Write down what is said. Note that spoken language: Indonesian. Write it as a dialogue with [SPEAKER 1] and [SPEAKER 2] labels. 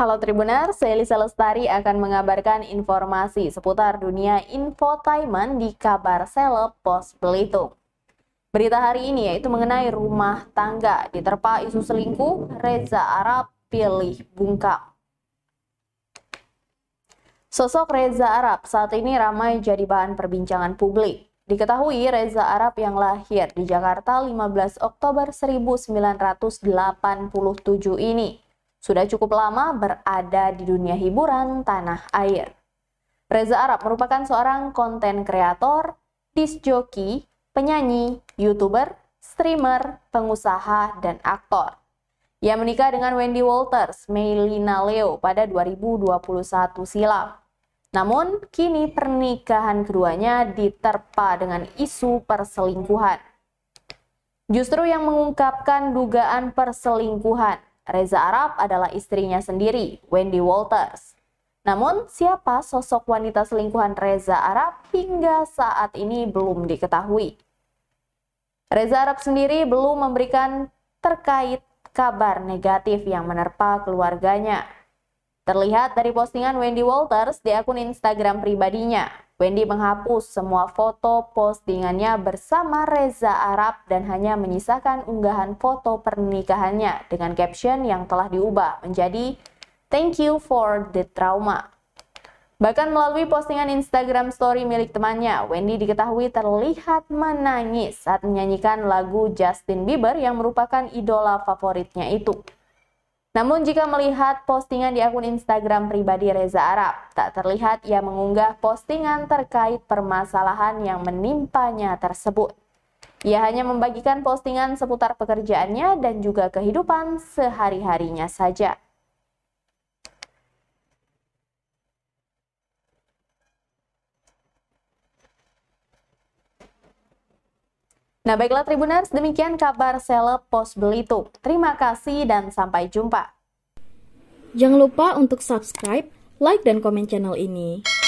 [SPEAKER 1] Halo Tribuner saya Lisa Lestari akan mengabarkan informasi seputar dunia infotainment di Kabar Seleb Pos Belitung. Berita hari ini yaitu mengenai rumah tangga diterpa isu selingkuh Reza Arab pilih bungkam. Sosok Reza Arab saat ini ramai jadi bahan perbincangan publik. Diketahui Reza Arab yang lahir di Jakarta 15 Oktober 1987 ini sudah cukup lama berada di dunia hiburan tanah air. Reza Arab merupakan seorang konten kreator, disc jockey, penyanyi, youtuber, streamer, pengusaha, dan aktor. Ia menikah dengan Wendy Walters, Melina Leo pada 2021 silam. Namun, kini pernikahan keduanya diterpa dengan isu perselingkuhan. Justru yang mengungkapkan dugaan perselingkuhan Reza Arab adalah istrinya sendiri, Wendy Walters. Namun, siapa sosok wanita selingkuhan Reza Arab hingga saat ini belum diketahui. Reza Arab sendiri belum memberikan terkait kabar negatif yang menerpa keluarganya. Terlihat dari postingan Wendy Walters di akun Instagram pribadinya, Wendy menghapus semua foto postingannya bersama Reza Arab dan hanya menyisakan unggahan foto pernikahannya dengan caption yang telah diubah menjadi Thank you for the trauma. Bahkan melalui postingan Instagram story milik temannya, Wendy diketahui terlihat menangis saat menyanyikan lagu Justin Bieber yang merupakan idola favoritnya itu. Namun jika melihat postingan di akun Instagram pribadi Reza Arab, tak terlihat ia mengunggah postingan terkait permasalahan yang menimpanya tersebut. Ia hanya membagikan postingan seputar pekerjaannya dan juga kehidupan sehari-harinya saja. Nah baiklah Tribuners, demikian kabar seleb pos Belitung. Terima kasih dan sampai jumpa. Jangan lupa untuk subscribe, like, dan komen channel ini.